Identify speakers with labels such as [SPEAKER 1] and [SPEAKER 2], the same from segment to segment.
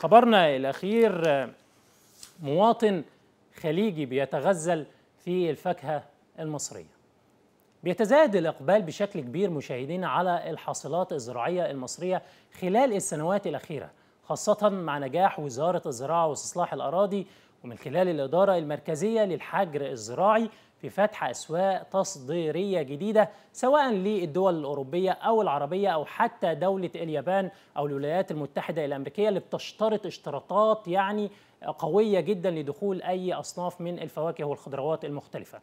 [SPEAKER 1] خبرنا الأخير مواطن خليجي بيتغزل في الفاكهة المصرية بيتزايد الإقبال بشكل كبير مشاهدين على الحاصلات الزراعية المصرية خلال السنوات الأخيرة خاصة مع نجاح وزارة الزراعة واستصلاح الأراضي ومن خلال الإدارة المركزية للحجر الزراعي في فتح أسواق تصديرية جديدة سواء للدول الأوروبية أو العربية أو حتى دولة اليابان أو الولايات المتحدة الأمريكية اللي بتشترط اشتراطات يعني قوية جدا لدخول أي أصناف من الفواكه والخضروات المختلفة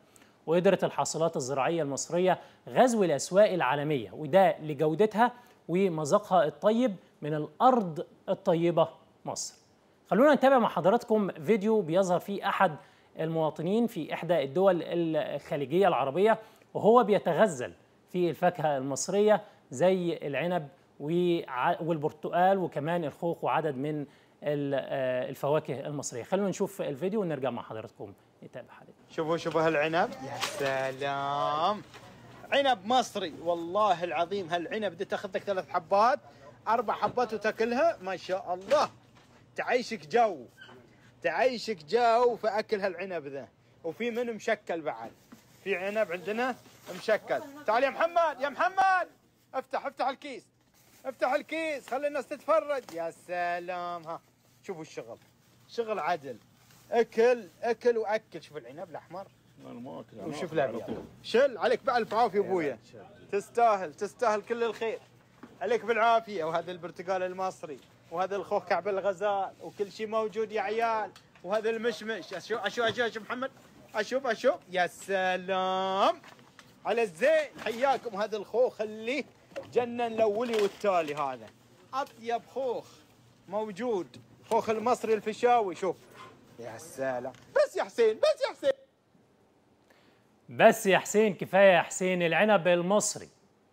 [SPEAKER 1] وقدرت الحاصلات الزراعية المصرية غزو الأسواق العالمية وده لجودتها ومذاقها الطيب من الأرض الطيبة مصر خلونا نتابع مع حضراتكم فيديو بيظهر فيه أحد المواطنين في إحدى الدول الخليجية العربية وهو بيتغزل في الفاكهة المصرية زي العنب والبرتقال وكمان الخوخ وعدد من آه، الفواكه المصرية خلونا نشوف الفيديو ونرجع مع حضراتكم نتابع حضرتك
[SPEAKER 2] شوفوا شوفوا هالعنب يا سلام عنب مصري والله العظيم هالعنب دي تاخذ لك ثلاث حبات اربع حبات وتاكلها ما شاء الله تعيشك جو تعيشك جو في اكل هالعنب ذا وفي من مشكل بعد في عنب عندنا مشكل تعال يا محمد يا محمد افتح افتح الكيس افتح الكيس خلي الناس تتفرج يا سلام ها شوفوا الشغل شغل عدل اكل اكل واكل شوف العنب الاحمر انا ما اكل وشوف الابيض شل عليك بالف الف عافيه ابويا تستاهل تستاهل كل الخير عليك بالعافيه وهذا البرتقال المصري وهذا الخوخ كعب الغزال وكل شيء موجود يا عيال وهذا المشمش اشوف اشوف اشوف محمد اشوف اشوف يا سلام على الزين حياكم هذا الخوخ اللي جنن الاولي والتالي هذا اطيب خوخ موجود خوخ المصري الفشاوي شوف يا سلام بس يا حسين بس يا حسين
[SPEAKER 1] بس يا حسين كفايه يا حسين العنب المصري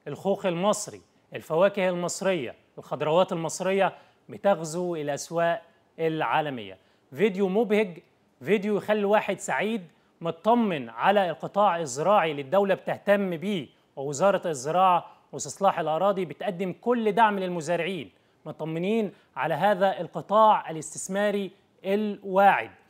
[SPEAKER 1] الخوخ المصري الفواكه المصرية الخضروات المصرية بتغزو الأسواق العالمية فيديو مبهج فيديو يخلي الواحد سعيد مطمن على القطاع الزراعي اللي الدولة بتهتم بيه ووزارة الزراعة واستصلاح الأراضي بتقدم كل دعم للمزارعين مطمنين على هذا القطاع الاستثماري الواعد